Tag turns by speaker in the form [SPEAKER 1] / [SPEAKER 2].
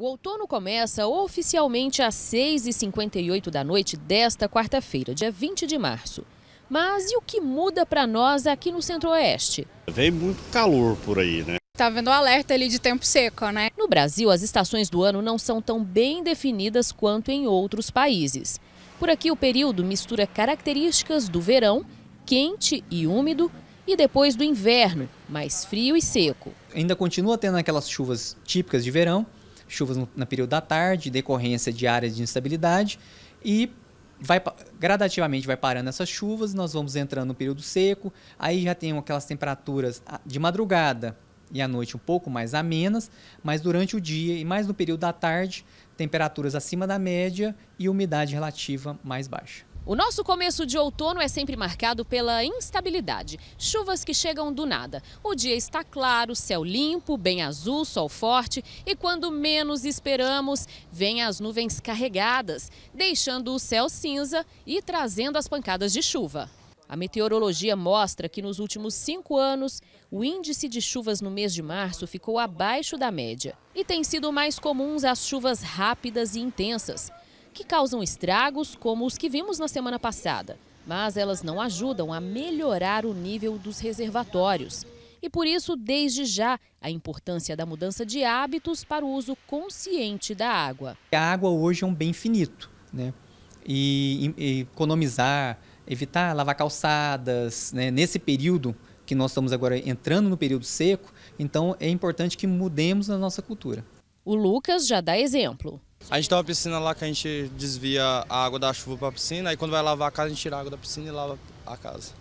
[SPEAKER 1] O outono começa oficialmente às 6h58 da noite desta quarta-feira, dia 20 de março. Mas e o que muda para nós aqui no Centro-Oeste? Vem muito calor por aí, né? Tá vendo o alerta ali de tempo seco, né? No Brasil, as estações do ano não são tão bem definidas quanto em outros países. Por aqui, o período mistura características do verão, quente e úmido, e depois do inverno, mais frio e seco. Ainda continua tendo aquelas chuvas típicas de verão,
[SPEAKER 2] chuvas no, no período da tarde, decorrência de áreas de instabilidade, e vai gradativamente vai parando essas chuvas, nós vamos entrando no período seco, aí já tem aquelas temperaturas ah, de madrugada e à noite um pouco mais amenas, mas durante o dia e mais no período da tarde, temperaturas acima da média e umidade relativa mais baixa.
[SPEAKER 1] O nosso começo de outono é sempre marcado pela instabilidade. Chuvas que chegam do nada. O dia está claro, céu limpo, bem azul, sol forte e quando menos esperamos, vêm as nuvens carregadas, deixando o céu cinza e trazendo as pancadas de chuva. A meteorologia mostra que nos últimos cinco anos, o índice de chuvas no mês de março ficou abaixo da média. E têm sido mais comuns as chuvas rápidas e intensas que causam estragos como os que vimos na semana passada, mas elas não ajudam a melhorar o nível dos reservatórios. E por isso, desde já, a importância da mudança de hábitos para o uso consciente da água.
[SPEAKER 2] A água hoje é um bem finito, né? E, e economizar, evitar lavar calçadas, né? nesse período que nós estamos agora entrando no período seco, então é importante que mudemos a nossa cultura.
[SPEAKER 1] O Lucas já dá exemplo.
[SPEAKER 2] A gente tem uma piscina lá que a gente desvia a água da chuva para a piscina, aí quando vai lavar a casa, a gente tira a água da piscina e lava a casa.